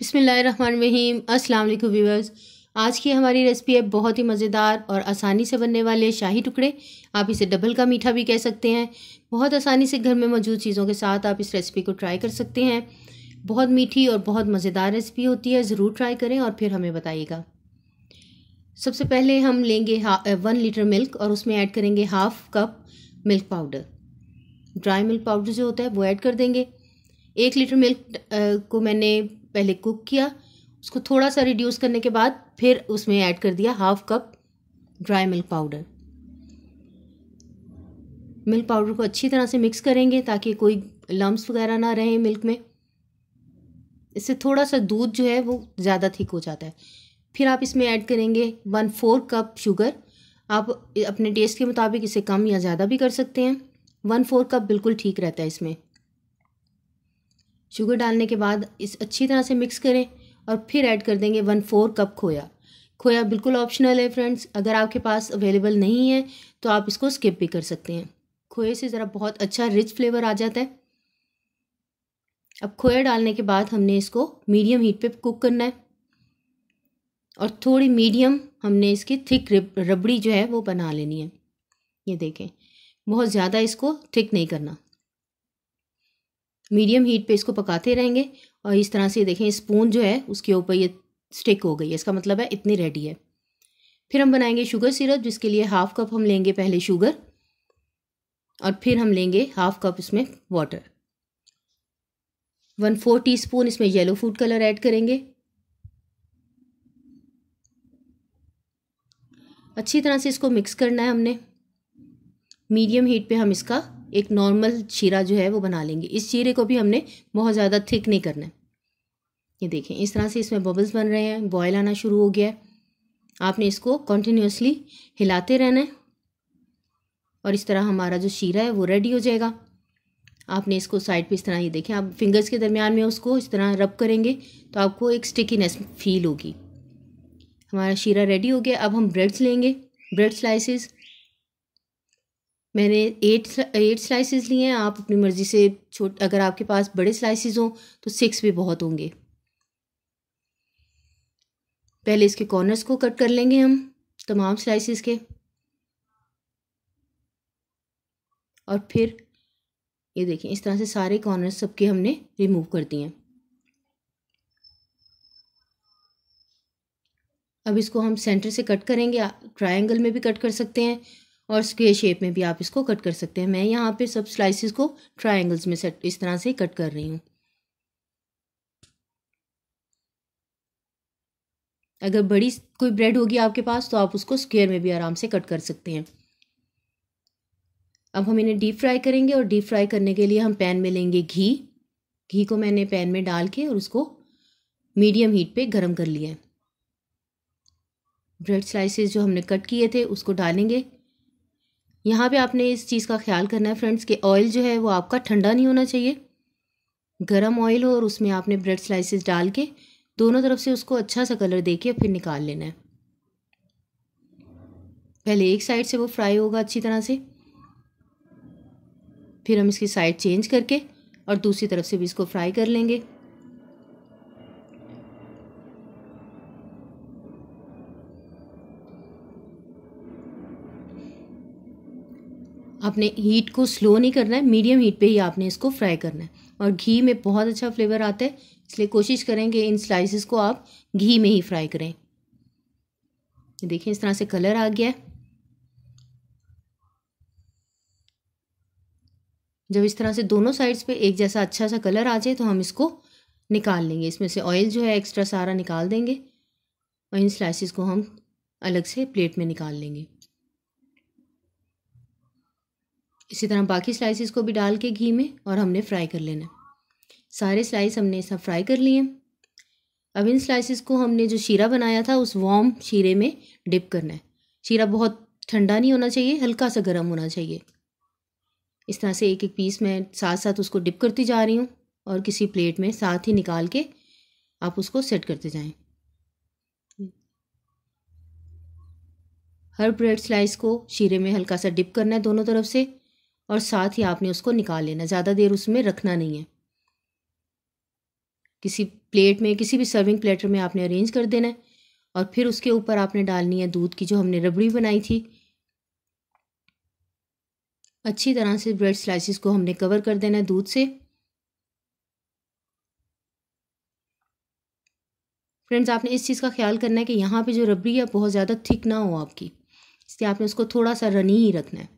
बिसमीम अस्सलाम वालेकुम व्यूवर्स आज की हमारी रेसिपी है बहुत ही मज़ेदार और आसानी से बनने वाले शाही टुकड़े आप इसे डबल का मीठा भी कह सकते हैं बहुत आसानी से घर में मौजूद चीज़ों के साथ आप इस रेसिपी को ट्राई कर सकते हैं बहुत मीठी और बहुत मज़ेदार रेसिपी होती है ज़रूर ट्राई करें और फिर हमें बताइएगा सबसे पहले हम लेंगे वन लीटर मिल्क और उसमें ऐड करेंगे half cup milk powder dry milk powder जो होता है वो ऐड कर देंगे एक लीटर मिल्क को मैंने पहले कुक किया उसको थोड़ा सा रिड्यूस करने के बाद फिर उसमें ऐड कर दिया half cup dry milk powder milk powder को अच्छी तरह से मिक्स करेंगे ताकि कोई लम्ब वगैरह ना रहे मिल्क में इससे थोड़ा सा दूध जो है वो ज़्यादा थिक हो जाता है फिर आप इसमें ऐड करेंगे वन फोर कप शुगर आप अपने टेस्ट के मुताबिक इसे कम या ज़्यादा भी कर सकते हैं वन फोर कप बिल्कुल ठीक रहता है इसमें शुगर डालने के बाद इस अच्छी तरह से मिक्स करें और फिर ऐड कर देंगे वन फोर कप खोया खोया बिल्कुल ऑप्शनल है फ्रेंड्स अगर आपके पास अवेलेबल नहीं है तो आप इसको स्किप भी कर सकते हैं खोए से ज़रा बहुत अच्छा रिच फ्लेवर आ जाता है अब खोया डालने के बाद हमने इसको मीडियम हीट पे कुक करना है और थोड़ी मीडियम हमने इसकी थिक रबड़ी जो है वो बना लेनी है ये देखें बहुत ज़्यादा इसको थिक नहीं करना मीडियम हीट पे इसको पकाते रहेंगे और इस तरह से देखें स्पून जो है उसके ऊपर ये स्टिक हो गई है इसका मतलब है इतनी रेडी है फिर हम बनाएंगे शुगर सिरप जिसके लिए हाफ़ कप हम लेंगे पहले शुगर और फिर हम लेंगे हाफ़ कप इसमें water one four teaspoon इसमें येलो फूड कलर ऐड करेंगे अच्छी तरह से इसको मिक्स करना है हमने मीडियम हीट पे हम इसका एक नॉर्मल शीरा जो है वो बना लेंगे इस शीरे को भी हमने बहुत ज़्यादा थिक नहीं करना है ये देखें इस तरह से इसमें बबल्स बन रहे हैं बॉयल आना शुरू हो गया है आपने इसको कॉन्टीन्यूसली हिलाते रहना है और इस तरह हमारा जो शीरा है वो रेडी हो जाएगा आपने इसको साइड पे इस तरह ये देखें आप फिंगर्स के दरमियान में उसको इस तरह रब करेंगे तो आपको एक स्टिकीनेस फील होगी हमारा शीरा रेडी हो गया अब हम ब्रेड्स लेंगे ब्रेड स्लाइसिस मैंने एट एट स्लाइसेस लिए हैं आप अपनी मर्ज़ी से छोट अगर आपके पास बड़े स्लाइसेस हों तो सिक्स भी बहुत होंगे पहले इसके कॉर्नर्स को कट कर लेंगे हम तमाम स्लाइसेस के और फिर ये देखें इस तरह से सारे कॉर्नर्स सबके हमने रिमूव कर दिए हैं अब इसको हम सेंटर से कट करेंगे ट्रायंगल में भी कट कर सकते हैं और स्क्वेयर शेप में भी आप इसको कट कर सकते हैं मैं यहाँ पे सब स्लाइसिस को ट्रायंगल्स में सेट इस तरह से कट कर रही हूँ अगर बड़ी कोई ब्रेड होगी आपके पास तो आप उसको स्क्वेयर में भी आराम से कट कर सकते हैं अब हम इन्हें डीप फ्राई करेंगे और डीप फ्राई करने के लिए हम पैन में लेंगे घी घी को मैंने पैन में डाल के और उसको मीडियम हीट पे गरम कर लिया है ब्रेड स्लाइसेस जो हमने कट किए थे उसको डालेंगे यहाँ पे आपने इस चीज़ का ख्याल करना है फ्रेंड्स कि ऑयल जो है वो आपका ठंडा नहीं होना चाहिए गरम ऑयल हो और उसमें आपने ब्रेड स्लाइसेस डाल के दोनों तरफ से उसको अच्छा सा कलर दे के फिर निकाल लेना है पहले एक साइड से वो फ्राई होगा अच्छी तरह से फिर हम इसकी साइड चेंज करके और दूसरी तरफ से भी इसको फ्राई कर लेंगे आपने हीट को स्लो नहीं करना है मीडियम हीट पे ही आपने इसको फ्राई करना है और घी में बहुत अच्छा फ्लेवर आता है इसलिए कोशिश करें कि इन स्लाइसिस को आप घी में ही फ्राई करें देखें इस तरह से कलर आ गया है जब इस तरह से दोनों साइड्स पे एक जैसा अच्छा सा कलर आ जाए तो हम इसको निकाल लेंगे इसमें से ऑयल जो है एक्स्ट्रा सारा निकाल देंगे और इन स्लाइसिस को हम अलग से प्लेट में निकाल लेंगे इसी तरह बाकी स्लाइसिस को भी डाल के घी में और हमने फ्राई कर लेना सारे स्लाइस हमने सब फ्राई कर लिए अब इन स्लाइसिस को हमने जो शीरा बनाया था उस वॉम शीरे में डिप करना है शीरा बहुत ठंडा नहीं होना चाहिए हल्का सा गर्म होना चाहिए इस तरह से एक एक पीस मैं साथ साथ उसको डिप करती जा रही हूँ और किसी प्लेट में साथ ही निकाल के आप उसको सेट करते जाएं हर ब्रेड स्लाइस को शीरे में हल्का सा डिप करना है दोनों तरफ से और साथ ही आपने उसको निकाल लेना ज़्यादा देर उसमें रखना नहीं है किसी प्लेट में किसी भी सर्विंग प्लेटर में आपने अरेंज कर देना है और फिर उसके ऊपर आपने डालनी है दूध की जो हमने रबड़ी बनाई थी अच्छी तरह से ब्रेड स्लाइसिस को हमने कवर कर देना है दूध से फ्रेंड्स आपने इस चीज़ का ख्याल करना है कि यहाँ पे जो रबड़ी है बहुत ज़्यादा थिक ना हो आपकी इसलिए आपने उसको थोड़ा सा रनी ही रखना है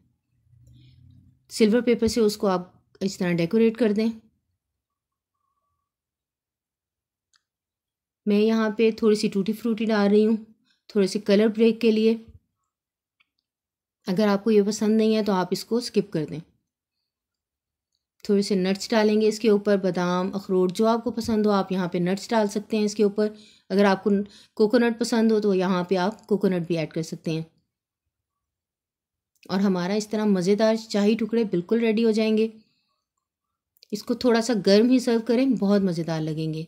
सिल्वर पेपर से उसको आप इस तरह डेकोरेट कर दें मैं यहाँ पे थोड़ी सी टूटी फ्रूटी डाल रही हूँ थोड़े से कलर ब्रेक के लिए अगर आपको ये पसंद नहीं है तो आप इसको स्किप कर दें थोड़े से नट्स डालेंगे इसके ऊपर बादाम अखरोट जो आपको पसंद हो आप यहाँ पे नट्स डाल सकते हैं इसके ऊपर अगर आपको कोकोनट पसंद हो तो यहाँ पे आप कोकोनट भी ऐड कर सकते हैं और हमारा इस तरह मज़ेदार शाही टुकड़े बिल्कुल रेडी हो जाएंगे इसको थोड़ा सा गर्म ही सर्व करें बहुत मज़ेदार लगेंगे